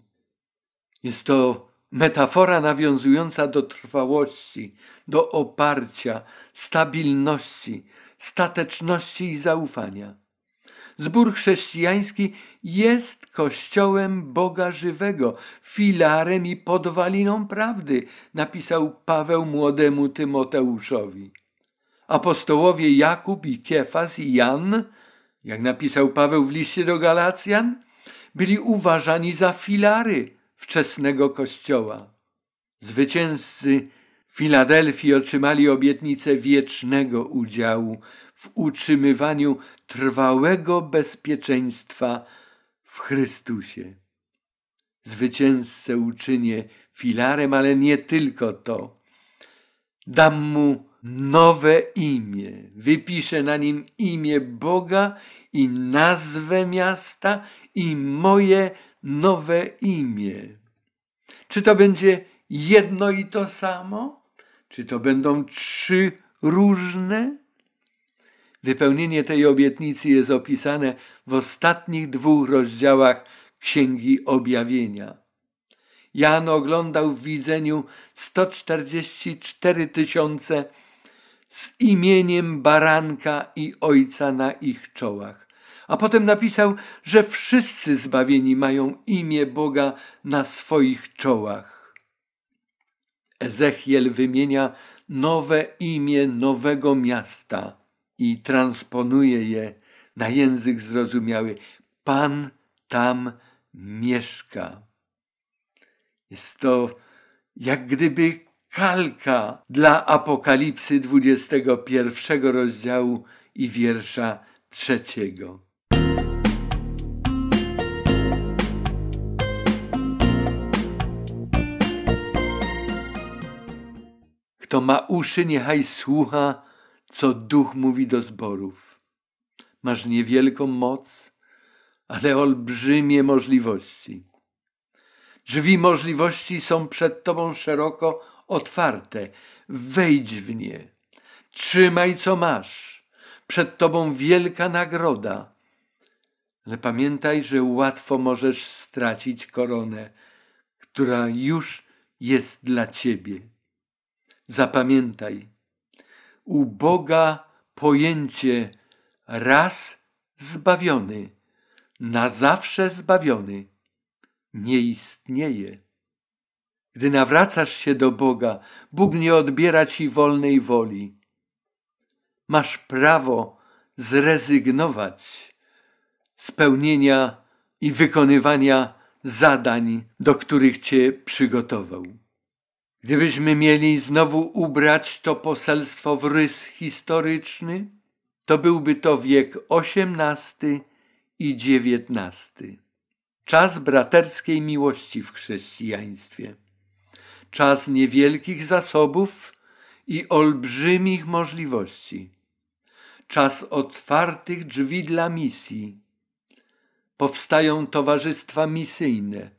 Jest to Metafora nawiązująca do trwałości, do oparcia, stabilności, stateczności i zaufania. Zbór chrześcijański jest kościołem Boga żywego, filarem i podwaliną prawdy, napisał Paweł młodemu Tymoteuszowi. Apostołowie Jakub i Kiefas i Jan, jak napisał Paweł w liście do Galacjan, byli uważani za filary wczesnego Kościoła. Zwycięzcy Filadelfii otrzymali obietnicę wiecznego udziału w utrzymywaniu trwałego bezpieczeństwa w Chrystusie. Zwycięzcę uczynię filarem, ale nie tylko to. Dam mu nowe imię, wypiszę na nim imię Boga i nazwę miasta i moje nowe imię. Czy to będzie jedno i to samo? Czy to będą trzy różne? Wypełnienie tej obietnicy jest opisane w ostatnich dwóch rozdziałach Księgi Objawienia. Jan oglądał w widzeniu 144 tysiące z imieniem baranka i ojca na ich czołach. A potem napisał, że wszyscy zbawieni mają imię Boga na swoich czołach. Ezechiel wymienia nowe imię nowego miasta i transponuje je na język zrozumiały. Pan tam mieszka. Jest to jak gdyby kalka dla Apokalipsy 21 rozdziału i wiersza trzeciego. Kto ma uszy, niechaj słucha, co duch mówi do zborów. Masz niewielką moc, ale olbrzymie możliwości. Drzwi możliwości są przed Tobą szeroko otwarte. Wejdź w nie. Trzymaj, co masz. Przed Tobą wielka nagroda. Ale pamiętaj, że łatwo możesz stracić koronę, która już jest dla Ciebie. Zapamiętaj, u Boga pojęcie raz zbawiony, na zawsze zbawiony nie istnieje. Gdy nawracasz się do Boga, Bóg nie odbiera ci wolnej woli. Masz prawo zrezygnować z pełnienia i wykonywania zadań, do których cię przygotował. Gdybyśmy mieli znowu ubrać to poselstwo w rys historyczny, to byłby to wiek XVIII i XIX. Czas braterskiej miłości w chrześcijaństwie. Czas niewielkich zasobów i olbrzymich możliwości. Czas otwartych drzwi dla misji. Powstają towarzystwa misyjne –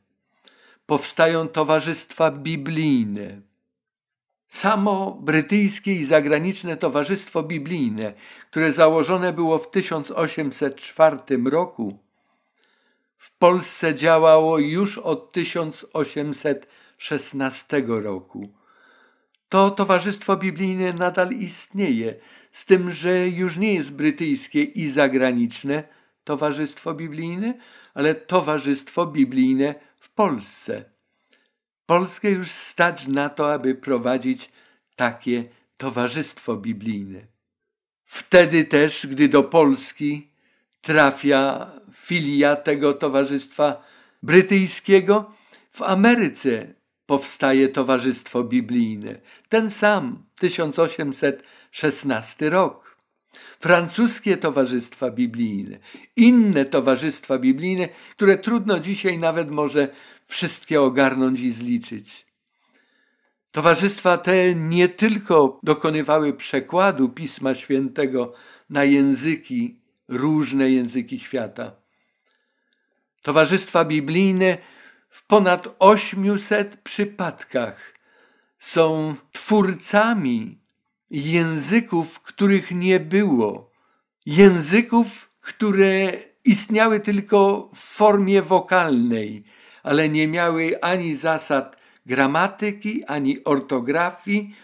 powstają towarzystwa biblijne. Samo brytyjskie i zagraniczne Towarzystwo Biblijne, które założone było w 1804 roku, w Polsce działało już od 1816 roku. To Towarzystwo Biblijne nadal istnieje, z tym, że już nie jest brytyjskie i zagraniczne Towarzystwo Biblijne, ale Towarzystwo Biblijne Polsce. Polskę już stać na to, aby prowadzić takie towarzystwo biblijne. Wtedy też, gdy do Polski trafia filia tego towarzystwa brytyjskiego, w Ameryce powstaje Towarzystwo Biblijne. Ten sam 1816 rok francuskie towarzystwa biblijne, inne towarzystwa biblijne, które trudno dzisiaj nawet może wszystkie ogarnąć i zliczyć. Towarzystwa te nie tylko dokonywały przekładu Pisma Świętego na języki, różne języki świata. Towarzystwa biblijne w ponad 800 przypadkach są twórcami języków, których nie było, języków, które istniały tylko w formie wokalnej, ale nie miały ani zasad gramatyki, ani ortografii.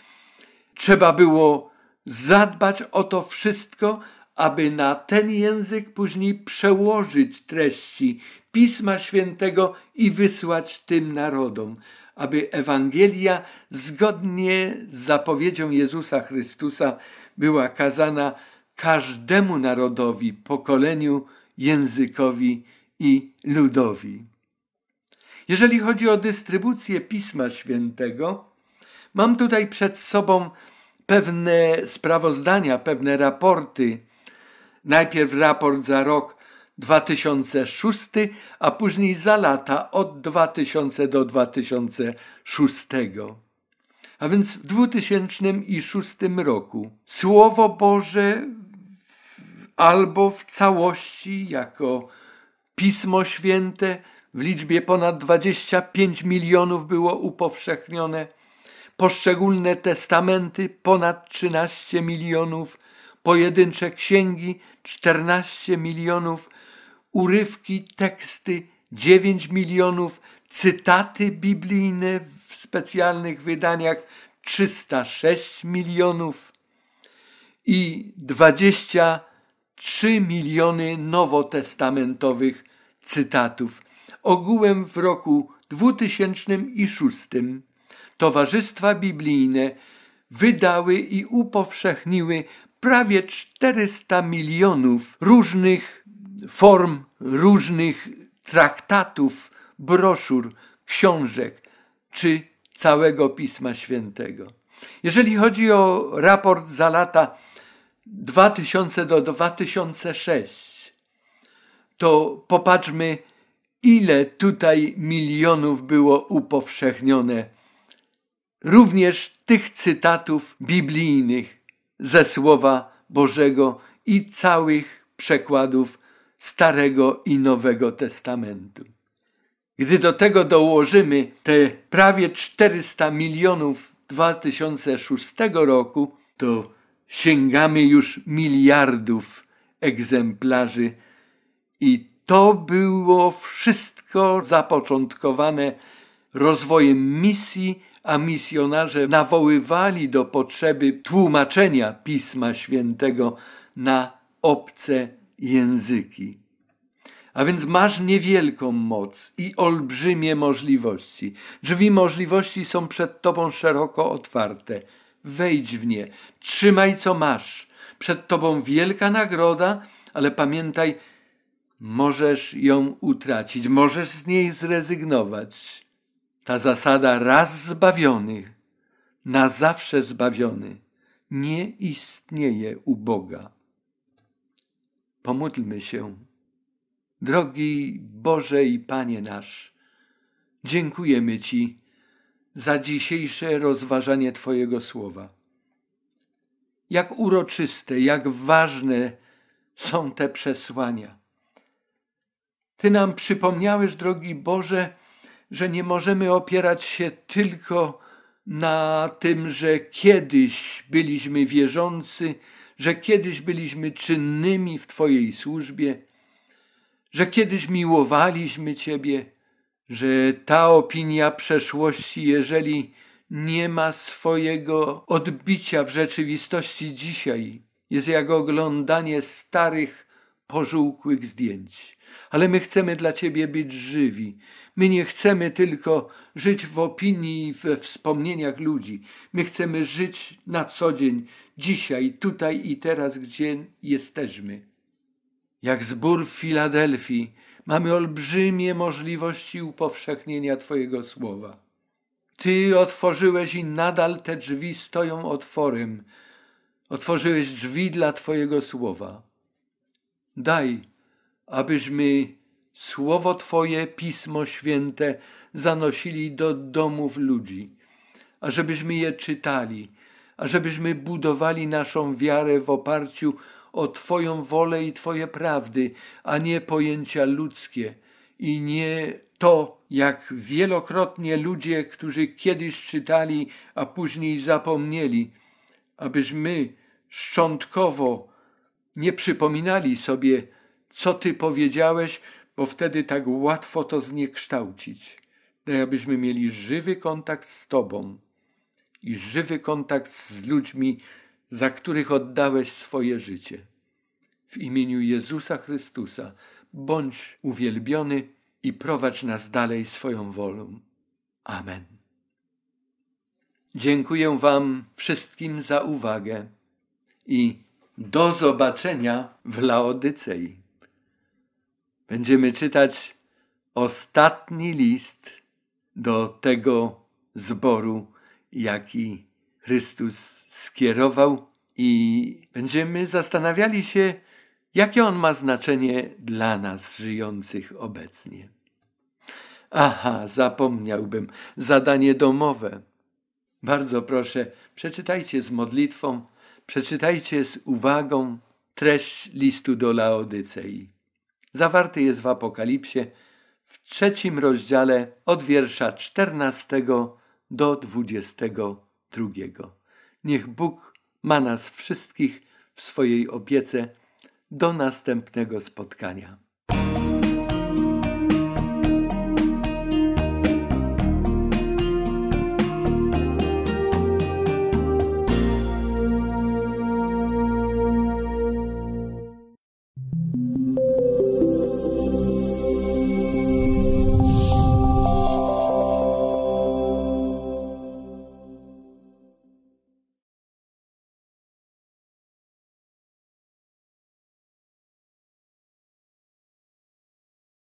Trzeba było zadbać o to wszystko, aby na ten język później przełożyć treści Pisma Świętego i wysłać tym narodom aby Ewangelia zgodnie z zapowiedzią Jezusa Chrystusa była kazana każdemu narodowi, pokoleniu, językowi i ludowi. Jeżeli chodzi o dystrybucję Pisma Świętego, mam tutaj przed sobą pewne sprawozdania, pewne raporty. Najpierw raport za rok 2006, a później za lata od 2000 do 2006. A więc w 2006 roku Słowo Boże albo w całości jako Pismo Święte w liczbie ponad 25 milionów było upowszechnione, poszczególne testamenty ponad 13 milionów, pojedyncze księgi 14 milionów, urywki, teksty, 9 milionów, cytaty biblijne w specjalnych wydaniach 306 milionów i 23 miliony nowotestamentowych cytatów. Ogółem w roku 2006 towarzystwa biblijne wydały i upowszechniły prawie 400 milionów różnych form różnych traktatów, broszur, książek czy całego Pisma Świętego. Jeżeli chodzi o raport za lata 2000 do 2006, to popatrzmy, ile tutaj milionów było upowszechnione, również tych cytatów biblijnych ze Słowa Bożego i całych przekładów Starego i Nowego Testamentu. Gdy do tego dołożymy te prawie 400 milionów 2006 roku, to sięgamy już miliardów egzemplarzy i to było wszystko zapoczątkowane rozwojem misji, a misjonarze nawoływali do potrzeby tłumaczenia Pisma Świętego na obce języki. A więc masz niewielką moc i olbrzymie możliwości. Drzwi możliwości są przed tobą szeroko otwarte. Wejdź w nie, trzymaj co masz. Przed tobą wielka nagroda, ale pamiętaj, możesz ją utracić, możesz z niej zrezygnować. Ta zasada raz zbawiony, na zawsze zbawiony, nie istnieje u Boga. Pomódlmy się. Drogi Boże i Panie nasz, dziękujemy Ci za dzisiejsze rozważanie Twojego słowa. Jak uroczyste, jak ważne są te przesłania. Ty nam przypomniałeś, drogi Boże, że nie możemy opierać się tylko na tym, że kiedyś byliśmy wierzący, że kiedyś byliśmy czynnymi w Twojej służbie, że kiedyś miłowaliśmy Ciebie, że ta opinia przeszłości, jeżeli nie ma swojego odbicia w rzeczywistości dzisiaj, jest jak oglądanie starych, pożółkłych zdjęć. Ale my chcemy dla Ciebie być żywi. My nie chcemy tylko żyć w opinii i we wspomnieniach ludzi. My chcemy żyć na co dzień dzisiaj, tutaj i teraz, gdzie jesteśmy. Jak zbór w Filadelfii, mamy olbrzymie możliwości upowszechnienia Twojego słowa. Ty otworzyłeś i nadal te drzwi stoją otworem. Otworzyłeś drzwi dla Twojego słowa. Daj, abyśmy Słowo Twoje, Pismo Święte zanosili do domów ludzi, ażebyśmy je czytali, ażebyśmy budowali naszą wiarę w oparciu o Twoją wolę i Twoje prawdy, a nie pojęcia ludzkie i nie to, jak wielokrotnie ludzie, którzy kiedyś czytali, a później zapomnieli, abyśmy szczątkowo nie przypominali sobie, co Ty powiedziałeś, bo wtedy tak łatwo to zniekształcić. Daj, tak, abyśmy mieli żywy kontakt z Tobą i żywy kontakt z ludźmi, za których oddałeś swoje życie. W imieniu Jezusa Chrystusa bądź uwielbiony i prowadź nas dalej swoją wolą. Amen. Dziękuję Wam wszystkim za uwagę i do zobaczenia w Laodycei. Będziemy czytać ostatni list do tego zboru jaki Chrystus skierował, i będziemy zastanawiali się, jakie on ma znaczenie dla nas żyjących obecnie. Aha, zapomniałbym, zadanie domowe. Bardzo proszę, przeczytajcie z modlitwą, przeczytajcie z uwagą treść listu do Laodycei. Zawarty jest w Apokalipsie w trzecim rozdziale od wiersza 14 do 22. Niech Bóg ma nas wszystkich w swojej opiece. Do następnego spotkania.